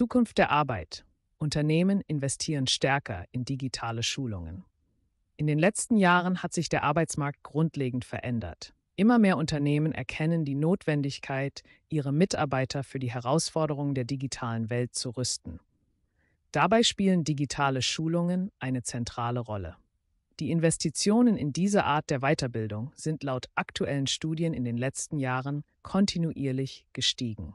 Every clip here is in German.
Zukunft der Arbeit. Unternehmen investieren stärker in digitale Schulungen. In den letzten Jahren hat sich der Arbeitsmarkt grundlegend verändert. Immer mehr Unternehmen erkennen die Notwendigkeit, ihre Mitarbeiter für die Herausforderungen der digitalen Welt zu rüsten. Dabei spielen digitale Schulungen eine zentrale Rolle. Die Investitionen in diese Art der Weiterbildung sind laut aktuellen Studien in den letzten Jahren kontinuierlich gestiegen.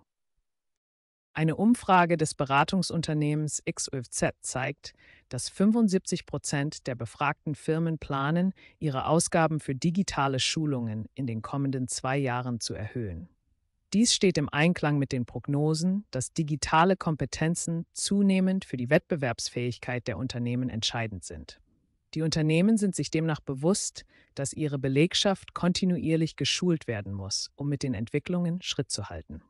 Eine Umfrage des Beratungsunternehmens XOFZ zeigt, dass 75 Prozent der befragten Firmen planen, ihre Ausgaben für digitale Schulungen in den kommenden zwei Jahren zu erhöhen. Dies steht im Einklang mit den Prognosen, dass digitale Kompetenzen zunehmend für die Wettbewerbsfähigkeit der Unternehmen entscheidend sind. Die Unternehmen sind sich demnach bewusst, dass ihre Belegschaft kontinuierlich geschult werden muss, um mit den Entwicklungen Schritt zu halten.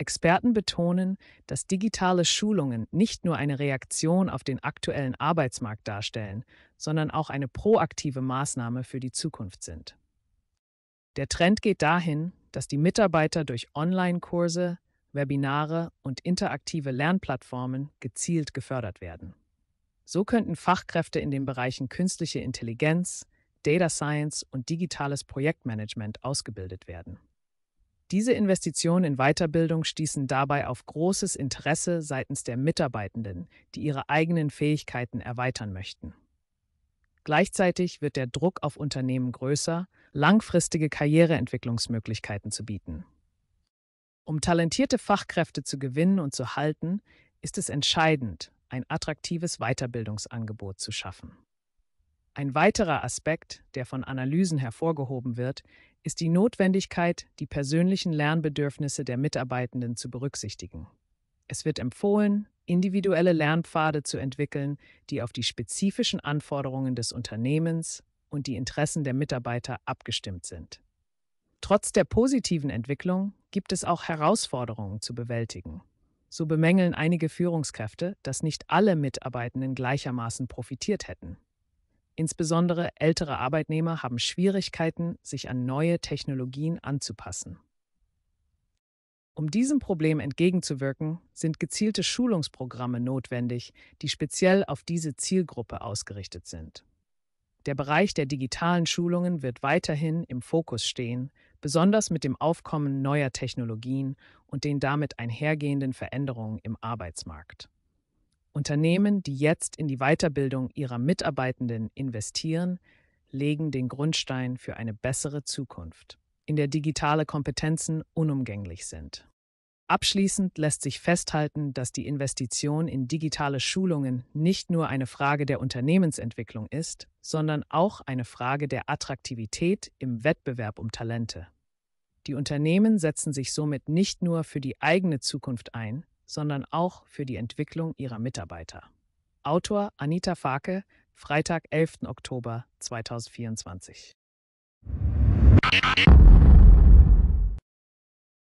Experten betonen, dass digitale Schulungen nicht nur eine Reaktion auf den aktuellen Arbeitsmarkt darstellen, sondern auch eine proaktive Maßnahme für die Zukunft sind. Der Trend geht dahin, dass die Mitarbeiter durch Online-Kurse, Webinare und interaktive Lernplattformen gezielt gefördert werden. So könnten Fachkräfte in den Bereichen künstliche Intelligenz, Data Science und digitales Projektmanagement ausgebildet werden. Diese Investitionen in Weiterbildung stießen dabei auf großes Interesse seitens der Mitarbeitenden, die ihre eigenen Fähigkeiten erweitern möchten. Gleichzeitig wird der Druck auf Unternehmen größer, langfristige Karriereentwicklungsmöglichkeiten zu bieten. Um talentierte Fachkräfte zu gewinnen und zu halten, ist es entscheidend, ein attraktives Weiterbildungsangebot zu schaffen. Ein weiterer Aspekt, der von Analysen hervorgehoben wird, ist die Notwendigkeit, die persönlichen Lernbedürfnisse der Mitarbeitenden zu berücksichtigen. Es wird empfohlen, individuelle Lernpfade zu entwickeln, die auf die spezifischen Anforderungen des Unternehmens und die Interessen der Mitarbeiter abgestimmt sind. Trotz der positiven Entwicklung gibt es auch Herausforderungen zu bewältigen. So bemängeln einige Führungskräfte, dass nicht alle Mitarbeitenden gleichermaßen profitiert hätten. Insbesondere ältere Arbeitnehmer haben Schwierigkeiten, sich an neue Technologien anzupassen. Um diesem Problem entgegenzuwirken, sind gezielte Schulungsprogramme notwendig, die speziell auf diese Zielgruppe ausgerichtet sind. Der Bereich der digitalen Schulungen wird weiterhin im Fokus stehen, besonders mit dem Aufkommen neuer Technologien und den damit einhergehenden Veränderungen im Arbeitsmarkt. Unternehmen, die jetzt in die Weiterbildung ihrer Mitarbeitenden investieren, legen den Grundstein für eine bessere Zukunft, in der digitale Kompetenzen unumgänglich sind. Abschließend lässt sich festhalten, dass die Investition in digitale Schulungen nicht nur eine Frage der Unternehmensentwicklung ist, sondern auch eine Frage der Attraktivität im Wettbewerb um Talente. Die Unternehmen setzen sich somit nicht nur für die eigene Zukunft ein, sondern auch für die Entwicklung ihrer Mitarbeiter. Autor Anita Farke, Freitag, 11. Oktober 2024.